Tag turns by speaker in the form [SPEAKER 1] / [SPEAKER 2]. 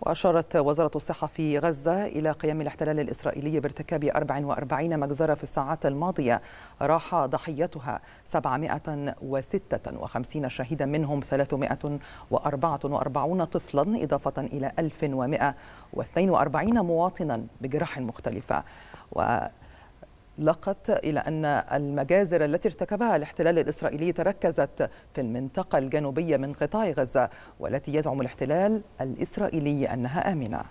[SPEAKER 1] وأشارت وزارة الصحة في غزة إلى قيام الاحتلال الإسرائيلي بارتكاب 44 مجزرة في الساعات الماضية راح ضحيتها 756 شهيدا منهم 344 طفلا إضافة إلى 1142 مواطنا بجراح مختلفة و لقت إلى أن المجازر التي ارتكبها الاحتلال الإسرائيلي تركزت في المنطقة الجنوبية من قطاع غزة والتي يزعم الاحتلال الإسرائيلي أنها آمنة